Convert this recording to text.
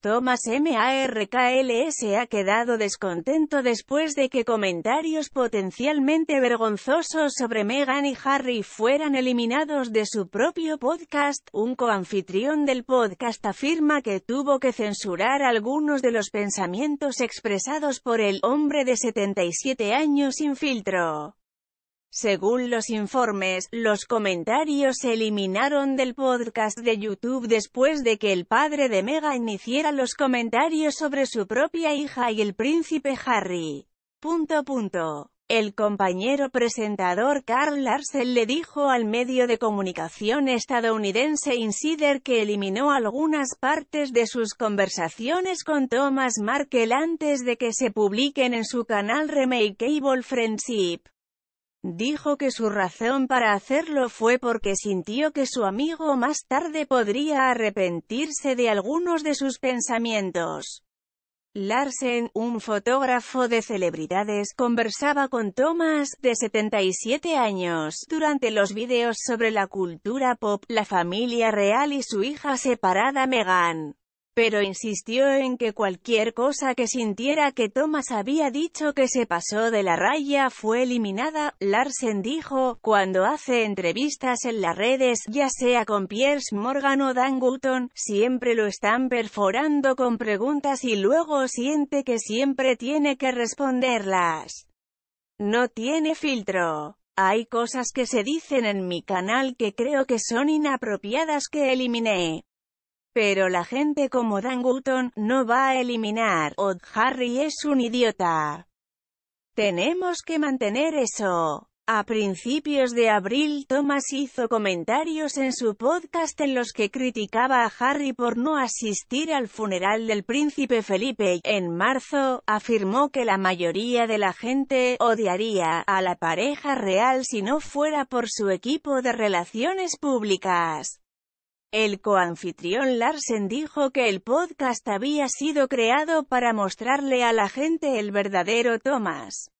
Thomas Markls ha quedado descontento después de que comentarios potencialmente vergonzosos sobre Meghan y Harry fueran eliminados de su propio podcast. Un coanfitrión del podcast afirma que tuvo que censurar algunos de los pensamientos expresados por el hombre de 77 años sin filtro. Según los informes, los comentarios se eliminaron del podcast de YouTube después de que el padre de Mega hiciera los comentarios sobre su propia hija y el príncipe Harry. El compañero presentador Carl Larsen le dijo al medio de comunicación estadounidense Insider que eliminó algunas partes de sus conversaciones con Thomas Markle antes de que se publiquen en su canal Remakeable Friendship. Dijo que su razón para hacerlo fue porque sintió que su amigo más tarde podría arrepentirse de algunos de sus pensamientos. Larsen, un fotógrafo de celebridades, conversaba con Thomas, de 77 años, durante los vídeos sobre la cultura pop, la familia real y su hija separada Meghan pero insistió en que cualquier cosa que sintiera que Thomas había dicho que se pasó de la raya fue eliminada, Larsen dijo, cuando hace entrevistas en las redes, ya sea con Piers Morgan o Dan Gutton, siempre lo están perforando con preguntas y luego siente que siempre tiene que responderlas. No tiene filtro. Hay cosas que se dicen en mi canal que creo que son inapropiadas que eliminé. Pero la gente como Dan Gutton, no va a eliminar, o Harry es un idiota. Tenemos que mantener eso. A principios de abril Thomas hizo comentarios en su podcast en los que criticaba a Harry por no asistir al funeral del príncipe Felipe. En marzo, afirmó que la mayoría de la gente odiaría a la pareja real si no fuera por su equipo de relaciones públicas. El coanfitrión Larsen dijo que el podcast había sido creado para mostrarle a la gente el verdadero Thomas.